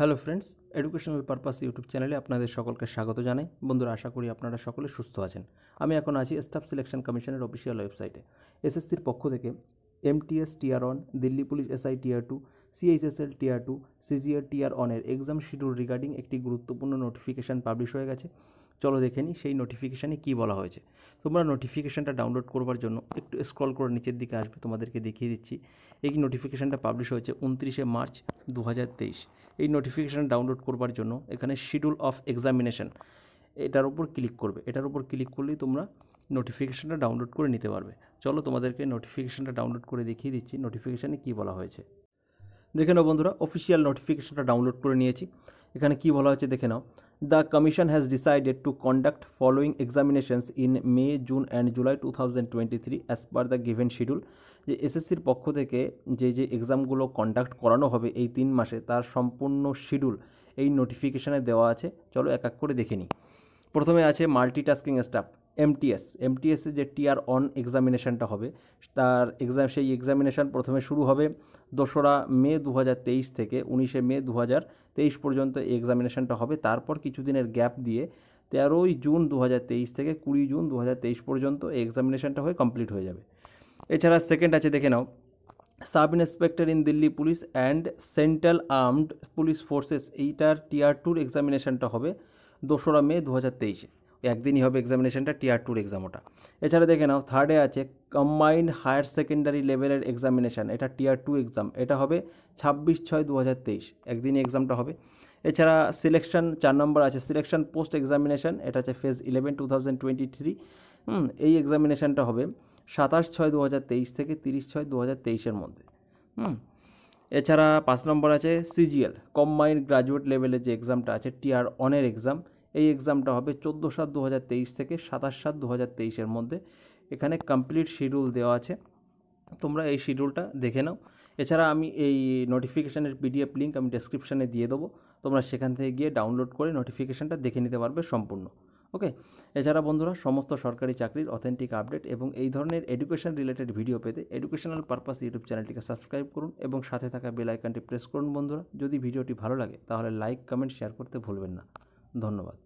hello friends educational purpose YouTube চ্যানেলে আপনাদের সকলকে স্বাগত জানাই বন্ধুরা আশা করি আপনারা সকলে সুস্থ আছেন আমি এখন আছি স্টাফ সিলেকশন কমিশনের অফিসিয়াল ওয়েবসাইটে এসএসসির পক্ষ থেকে MTS TR one Delhi police SI TR two CHSL TR two CGL TR ওয়ানের এক্সাম শিডিউল রিগার্ডিং একটি গুরুত্বপূর্ণ নোটিফিকেশান পাবলিশ হয়ে গেছে চলো দেখে নিই সেই নোটিফিকেশানে কী বলা হয়েছে তোমরা নোটিফিকেশানটা ডাউনলোড করবার জন্য একটু স্ক্রল করে নিচের দিকে আসবে তোমাদেরকে দেখিয়ে দিচ্ছি এই নোটিফিকেশানটা পাবলিশ হয়েছে উনত্রিশে মার্চ দু এই নোটিফিকেশান ডাউনলোড করবার জন্য এখানে শিডিউল অফ এক্সামিনেশান এটার উপর ক্লিক করবে এটার উপর ক্লিক করলেই তোমরা নোটিফিকেশানটা ডাউনলোড করে নিতে পারবে চলো তোমাদেরকে নোটিফিকেশানটা ডাউনলোড করে দেখিয়ে দিচ্ছি নোটিফিকেশানে কী বলা হয়েছে দেখে নাও বন্ধুরা অফিসিয়াল নোটিফিকেশানটা ডাউনলোড করে নিয়েছি এখানে কি বলা হয়েছে দেখে নাও the commission has decided to conduct following examinations in May, June and July 2023 as per the given schedule যে এসএসসির পক্ষ থেকে যে যে এক্সামগুলো কন্ডাক্ট করানো হবে এই তিন মাসে তার সম্পূর্ণ শিডিউল এই নোটিফিকেশানে দেওয়া আছে চলো এক এক করে দেখে নিই প্রথমে আছে মাল্টিটাস্কিং স্টাফ এমটিএস এমটিএসে যে টিআর অন এক্সামিনেশানটা হবে তার এক্সাম সেই এক্সামিনেশান প্রথমে শুরু হবে দোসরা মে দু থেকে উনিশে মে দু পর্যন্ত এই এক্সামিনেশানটা হবে তারপর কিছুদিনের গ্যাপ দিয়ে তেরোই জুন দু থেকে কুড়ি জুন দু পর্যন্ত এই এক্সামিনেশানটা হয়ে কমপ্লিট হয়ে যাবে এছাড়া সেকেন্ড আছে দেখে নাও sub inspector in Delhi police and central armed police forces এইটার টিআর টুর এক্সামিনেশানটা হবে দোসরা মে দু হাজার তেইশে একদিনই হবে এক্সামিনেশানটা টিয়ার টুর এক্সাম ওটা এছাড়া দেখে নাও থার্ডে আছে কম্বাইন্ড হায়ার সেকেন্ডারি লেভেলের এক্সামিনেশান এটা টিয়ার টু এক্সাম এটা হবে ছাব্বিশ ছয় দু হাজার তেইশ একদিনই এক্সামটা হবে এছাড়া সিলেকশন চার নম্বর আছে সিলেকশন পোস্ট এক্সামিনেশান এটা আছে phase eleven two thousand twenty three হুম এই এক্সামিনেশানটা হবে সাতাশ ছয় দু হাজার তেইশ থেকে তিরিশ ছয় দু হাজার তেইশের মধ্যে হুম এছাড়া পাঁচ নম্বর আছে সিজিএল কম্বাইন্ড গ্রাজুয়েট লেভেলের যে এক্সামটা আছে টিআর ওয়ানের এক্সাম এই এক্সামটা হবে চোদ্দো সাত দু থেকে সাতাশ সাত দু হাজার মধ্যে এখানে কমপ্লিট শিডিউল দেওয়া আছে তোমরা এই শিডিউলটা দেখে নাও এছাড়া আমি এই নোটিফিকেশানের পিডিএফ লিঙ্ক আমি ডেসক্রিপশানে দিয়ে দেবো তোমরা সেখান থেকে গিয়ে ডাউনলোড করে নোটিফিকেশানটা দেখে নিতে পারবে সম্পূর্ণ ওকে এছাড়া বন্ধুরা সমস্ত সরকারি চাকরির অথেন্টিক আপডেট এবং এই ধরনের এডুকেশন রিলেটেড ভিডিও পেতে এডুকেশনাল পারপাস ইউটিউব চ্যানেলটিকে সাবস্ক্রাইব করুন এবং সাথে থাকা বেল আইকনটি প্রেস করুন বন্ধুরা যদি ভিডিওটি ভালো লাগে তাহলে লাইক কমেন্ট শেয়ার করতে ভুলবেন না ধন্যবাদ